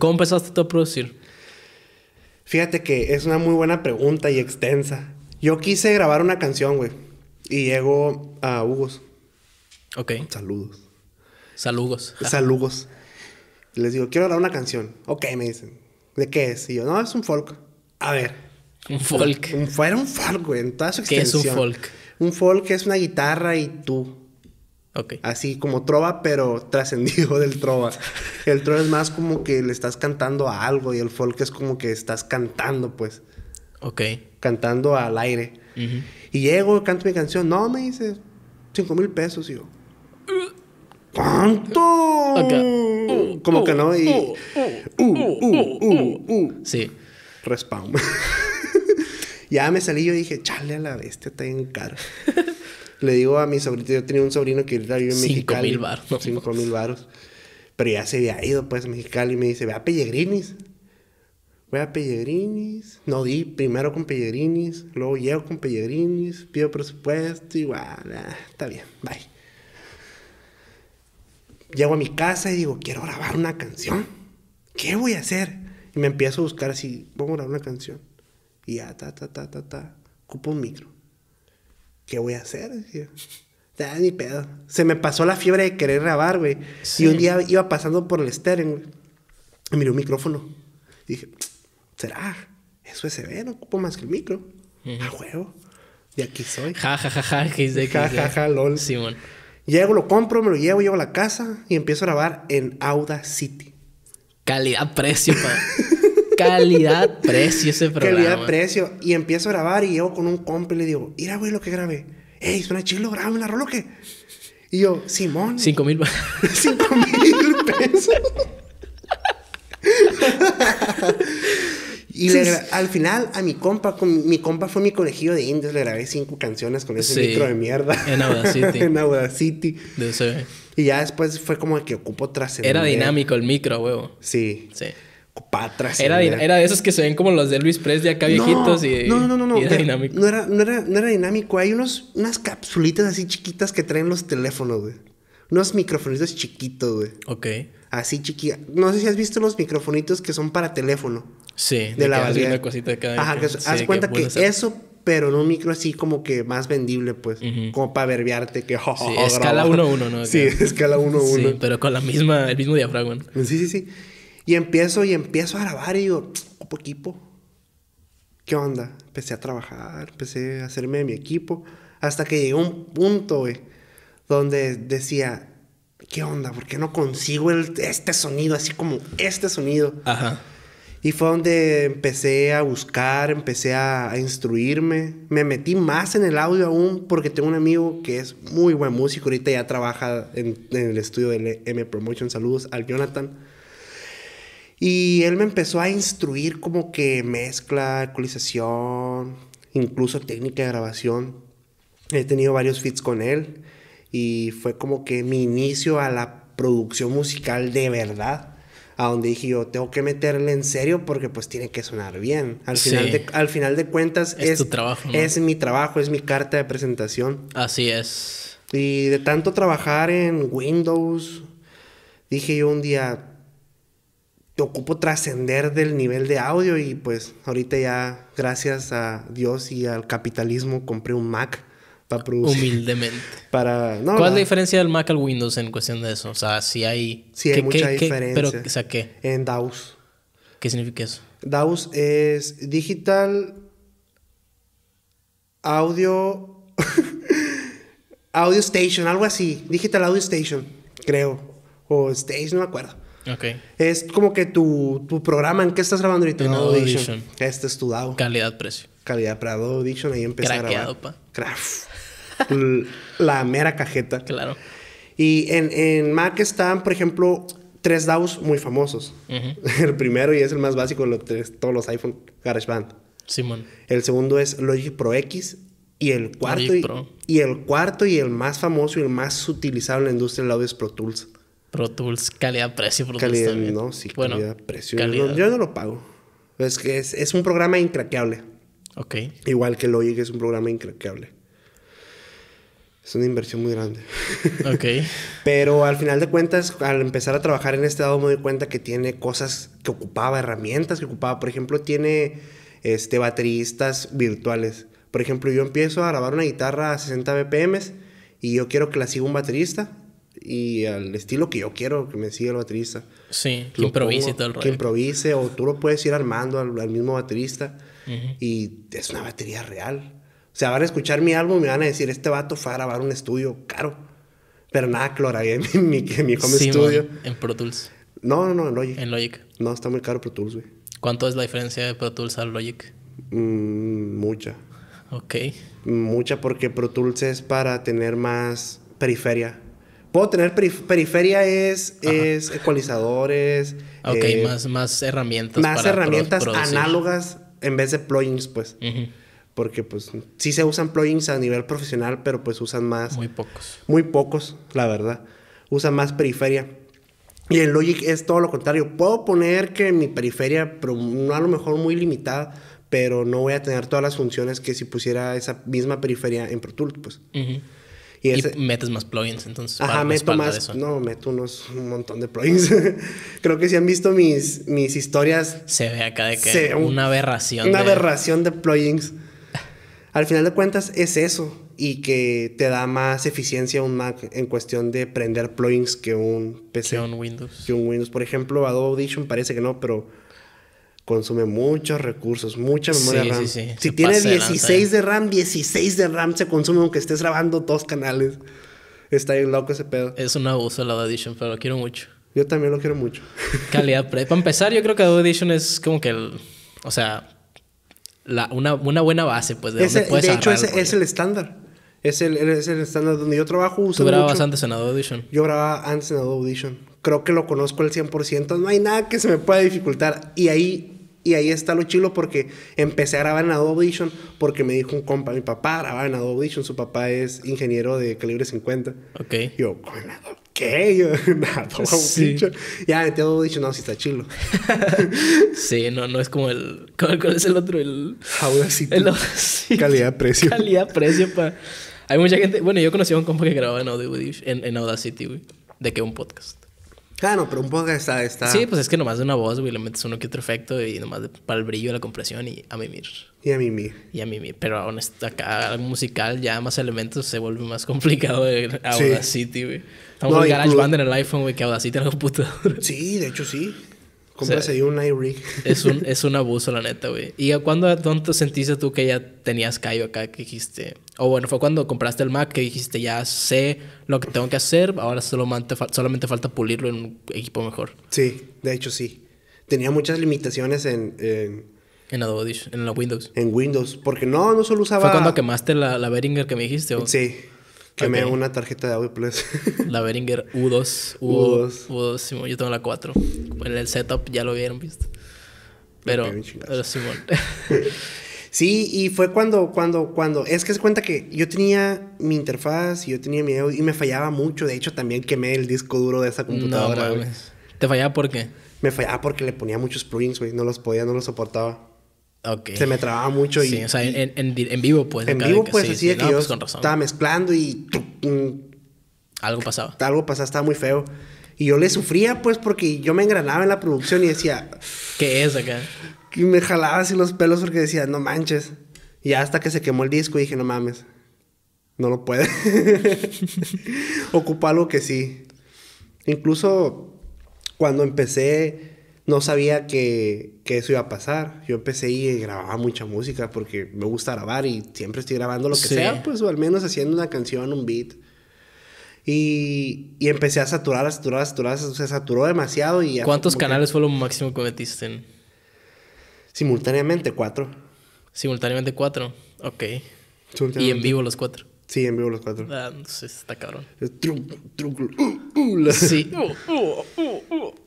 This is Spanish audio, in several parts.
¿Cómo empezaste tú a producir? Fíjate que es una muy buena pregunta y extensa. Yo quise grabar una canción, güey. Y llego a Hugos. Ok. Saludos. Saludos. Saludos. Les digo, quiero grabar una canción. Ok, me dicen. ¿De qué es? Y yo, no, es un folk. A ver. Un folk. un folk, güey, ¿Qué es un folk? Un folk es una guitarra y tú. Así como trova, pero trascendido del trova. El trova es más como que le estás cantando a algo y el folk es como que estás cantando, pues. Ok. Cantando al aire. Y llego, canto mi canción. No, me dice cinco mil pesos. Y yo, ¿cuánto? como que no. Y. Uh, uh, uh, sí. Respawn. ya me salí yo dije, chale a la bestia, está bien caro. Le digo a mi sobrino, yo tenía un sobrino que ahorita vive en Mexicali. Cinco mil baros. Cinco mil baros. Pero ya se había ido, pues, a Mexicali. Y me dice, ve a Pellegrinis. Voy a Pellegrinis. No, di primero con Pellegrinis. Luego llego con Pellegrinis. Pido presupuesto y bueno, está bien, bye. Llego a mi casa y digo, quiero grabar una canción. ¿Qué voy a hacer? Y me empiezo a buscar así, voy a grabar una canción. Y ya, ta, ta, ta, ta, ta. Cupo un micro ¿qué voy a hacer? ni pedo. Se me pasó la fiebre de querer grabar, güey. Y un día iba pasando por el steering, güey. Y miré un micrófono. Y dije, ¿será? Es USB, no ocupo más que el micro. A huevo. Y aquí soy. Ja, ja, ja, ja. Que ja, ja, ja, lol. Simón. Llego, lo compro, me lo llevo, llevo a la casa y empiezo a grabar en Auda City. Calidad, precio, pa. Calidad, precio ese programa. Calidad, precio. Y empiezo a grabar y llego con un compa y le digo, mira, güey, lo que grabé. Ey, una lo graba la rolo que. Y yo, Simón. Cinco mil. Cinco mil pesos. y al final, a mi compa, con mi compa fue mi colegio de indios, le grabé cinco canciones con ese micro de mierda. En Audacity. en Audacity. De Y ya después fue como el que ocupo trasera Era dinámico el micro, huevo. Sí. Sí. Patras. Era, era, de esos que se ven como los de Luis Presley acá viejitos y. No, no, no, no. Era, dinámico. No era, no era, no era dinámico. Hay unos, unas capsulitas así chiquitas que traen los teléfonos, güey. Unos microfonitos chiquitos, güey. Ok. Así chiquita. No sé si has visto los microfonitos que son para teléfono. Sí. De, la de cada Ajá, que, haz cuenta que, eso, pero en un micro así como que más vendible, pues. Como para verbiarte que... escala 1-1, ¿no? Sí, escala 1-1. Sí, pero con la misma, el mismo diafragma. Sí, sí, sí. Y empiezo y empiezo a grabar y digo, opo equipo. ¿Qué onda? Empecé a trabajar, empecé a hacerme mi equipo. Hasta que llegó un punto, güey, donde decía, ¿qué onda? ¿Por qué no consigo este sonido? Así como este sonido. Ajá. Y fue donde empecé a buscar, empecé a, instruirme. Me metí más en el audio aún porque tengo un amigo que es muy buen músico. Ahorita ya trabaja en, en el estudio del M Promotion. Saludos al Jonathan. Y él me empezó a instruir como que mezcla, ecualización, incluso técnica de grabación. He tenido varios fits con él y fue como que mi inicio a la producción musical de verdad. A donde dije yo, tengo que meterle en serio porque pues tiene que sonar bien. Al final, de, al final de cuentas es, trabajo. Es mi trabajo, es mi carta de presentación. Así es. Y de tanto trabajar en Windows, dije yo un día, ocupo trascender del nivel de audio y pues ahorita ya gracias a Dios y al capitalismo compré un Mac para producir. Humildemente. Para, ¿Cuál es la diferencia del Mac al Windows en cuestión de eso? O sea, si hay... mucha diferencia. pero, o sea, En DAOs. ¿Qué significa eso? DAWs es Digital Audio... audio Station, algo así. Digital Audio Station, creo. O Stage, no me acuerdo. Okay. Es como que tu, programa, ¿en qué estás grabando ahorita? En Audition. Audition. Este es tu DAO. Calidad-precio. Calidad para Audition, ahí empecé a grabar. la mera cajeta. Claro. Y en, Mac están, por ejemplo, tres DAOs muy famosos. El primero y es el más básico de los tres, todos los iPhone, GarageBand. Simón. El segundo es Logic Pro X y el cuarto y, y el cuarto y el más famoso y el más utilizado en la industria del audio es Pro Tools. Pro Tools, calidad-precio. Calidad, Tools. no, sí, calidad-precio. Yo, no lo pago. Es que es, un programa incraqueable. Ok. Igual que Logic es un programa incraqueable. Es una inversión muy grande. Ok. Pero al final de cuentas, al empezar a trabajar en este lado, me doy cuenta que tiene cosas que ocupaba, herramientas que ocupaba. Por ejemplo, tiene este, bateristas virtuales. Por ejemplo, yo empiezo a grabar una guitarra a 60 BPM... y yo quiero que la siga un baterista y al estilo que yo quiero que me siga el baterista. Sí, que lo improvise y todo el rollo. Que improvise o tú lo puedes ir armando al, mismo baterista y es una batería real. O sea, van a escuchar mi álbum y me van a decir, este vato fue a grabar un estudio caro. Pero nada, que mi, mi en Pro Tools. No, no, en Logic. En Logic. No, está muy caro Pro Tools, güey. ¿Cuánto es la diferencia de Pro Tools al Logic? Mm, mucha. Ok. Mucha porque Pro Tools es para tener más periferia Puedo tener periferia es, es ecualizadores. Ah, ok, eh, más, más herramientas. Más herramientas análogas en vez de plugins, pues. Porque pues sí se usan plugins a nivel profesional, pero pues usan más... Muy pocos. Muy pocos, la verdad. Usan más periferia. Y en Logic es todo lo contrario. Puedo poner que mi periferia, pero a lo mejor muy limitada, pero no voy a tener todas las funciones que si pusiera esa misma periferia en Pro Tools, pues. Y, metes más plugins, entonces. Ajá, meto más. No, meto unos un montón de plugins. Creo que si han visto mis, mis historias. Se ve acá de que una aberración. Una aberración de plugins. Al final de cuentas, es eso. Y que te da más eficiencia un Mac en cuestión de prender plugins que un PC. Que un Windows. Que un Windows. Por ejemplo, Adobe Audition parece que no, pero consume muchos recursos, mucha memoria RAM. Si tiene 16 eh. de RAM, 16 de RAM se consume aunque estés grabando dos canales. Está bien loco ese pedo. Es un abuso el Audition, pero lo quiero mucho. Yo también lo quiero mucho. Calidad pre. Para empezar, yo creo que Audition es como que el. O sea, una, buena base, pues, de, de hecho, pues. es el estándar. Es el, estándar donde yo trabajo. ¿Tú grababas antes en Adobe Audition? Yo grababa antes en Adobe Audition. Creo que lo conozco al 100%. No hay nada que se me pueda dificultar. Y ahí y ahí está lo chilo porque empecé a grabar en Adobe Audition porque me dijo un compa, mi papá grababa en Adobe Audition, su papá es ingeniero de calibre 50. Ok. Yo, ¿con ¿Qué? Yo, Ya, metí Adobe Audition, no, si está chilo. sí, no, no es como el... ¿Cuál, es el otro? El... Audacity. El Calidad-precio. Calidad-precio para... Hay mucha gente... Bueno, yo conocí a un compa que grababa en, en, Audacity, güey. De que un podcast. Claro, pero un poco está, está, Sí, pues es que nomás de una voz, güey, le metes uno que otro efecto y nomás para el brillo, la compresión y a mimir. Y a mimir. Y a mimir. Pero aún está acá, algo musical, ya más elementos, se vuelve más complicado de Audacity, sí. güey. Estamos no, en GarageBand en el iPhone, güey, que Audacity en la computador. Sí, de hecho sí. Compras un iRig. Es un, es un abuso, la neta, güey. ¿Y a cuándo tonto sentiste tú que ya tenías callo acá que dijiste? O bueno, fue cuando compraste el Mac que dijiste, ya sé lo que tengo que hacer, ahora solamente, solamente falta pulirlo en un equipo mejor. Sí, de hecho sí. Tenía muchas limitaciones en... en, en Adobe, en la Windows. En Windows, porque no, no solo usaba... ¿Fue cuando quemaste la, la Behringer que me dijiste? ¿o? Sí, Quemé una tarjeta de audio, pues. La Behringer U2. U2. U2, Simón. Yo tengo la 4. En el setup ya lo vieron, visto Pero, pero Simón. sí, y fue cuando, cuando, cuando... Es que se cuenta que yo tenía mi interfaz y yo tenía mi audio y me fallaba mucho. De hecho, también quemé el disco duro de esa computadora. ¿Te fallaba por qué? Me fallaba porque le ponía muchos plugins, güey. No los podía, no los soportaba. Se me trababa mucho y... Sí, o sea, en, vivo pues. En vivo pues sí, así de que yo pues, estaba mezclando y... Algo pasaba. Algo pasaba, estaba muy feo. Y yo le sufría pues porque yo me engranaba en la producción y decía... ¿Qué es acá? Y me jalaba así los pelos porque decía, no manches. Y hasta que se quemó el disco y dije, no mames. No lo puede. Ocupa algo que sí. Incluso cuando empecé no sabía que, eso iba a pasar. Yo empecé y grababa mucha música porque me gusta grabar y siempre estoy grabando lo que sea, pues o al menos haciendo una canción, un beat. Y, empecé a saturar, a saturar, a saturar, se saturó demasiado y... ¿Cuántos canales fue lo máximo que metiste? En... Simultáneamente cuatro. Simultáneamente cuatro, ok. Y en vivo los cuatro. Sí, en vivo los cuatro. Ah, sí, está cabrón. Sí.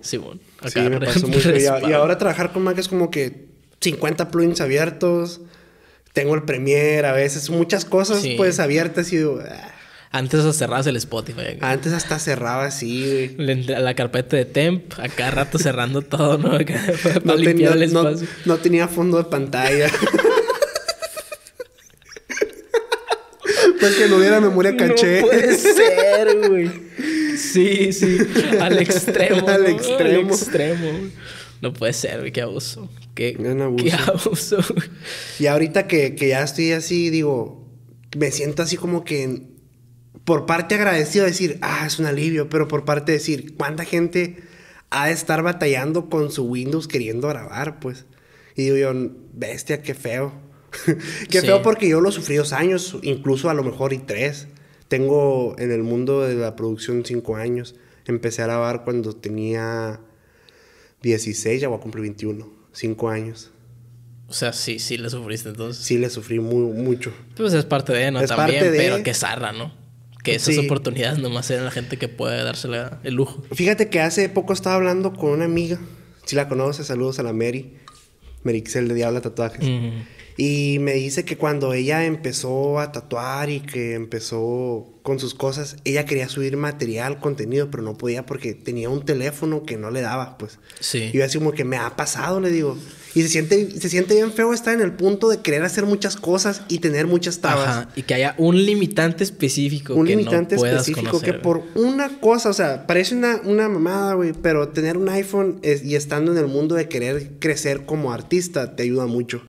sí, bueno. sí, me pasó mucho. Y, ahora trabajar con Mac es como que 50 plugins abiertos. Tengo el Premiere a veces. Muchas cosas, pues, abiertas y... Ah". Antes hasta cerrabas el Spotify. Antes hasta cerraba así, La, carpeta de temp, a cada rato cerrando todo, ¿no? no tenía fondo de pantalla. Después que no hubiera memoria caché. No puede ser, güey. Sí, sí. Al extremo. Al extremo. Al extremo. No puede ser, güey. Qué abuso. Qué, abuso. qué abuso. Y ahorita que, ya estoy así, digo, me siento así como que por parte agradecido decir, ah, es un alivio, pero por parte de decir, ¿cuánta gente ha de estar batallando con su Windows queriendo grabar? Pues. Y digo yo, bestia, qué feo. Qué peor feo porque yo lo sufrí dos años, incluso a lo mejor y tres. Tengo en el mundo de la producción cinco años. Empecé a grabar cuando tenía 16, ya voy a cumplir 21. Cinco años. O sea, sí, sí le sufriste entonces. Sí le sufrí muy, mucho. Pues es parte de, ¿no? También, pero que zarra, ¿no? Que esas oportunidades nomás eran la gente que puede darse el lujo. Fíjate que hace poco estaba hablando con una amiga. Si la conoces, saludos a la Mary. Merixel de Diabla Tatuajes. Y me dice que cuando ella empezó a tatuar y que empezó con sus cosas, ella quería subir material, contenido, pero no podía porque tenía un teléfono que no le daba, pues. Sí. Y yo así como que me ha pasado, le digo. Y se siente, se siente bien feo estar en el punto de querer hacer muchas cosas y tener muchas tabas. Ajá, y que haya un limitante específico. Un que limitante no puedas específico que por una cosa, o sea, parece una, una mamada, güey, pero tener un iPhone y estando en el mundo de querer crecer como artista te ayuda mucho.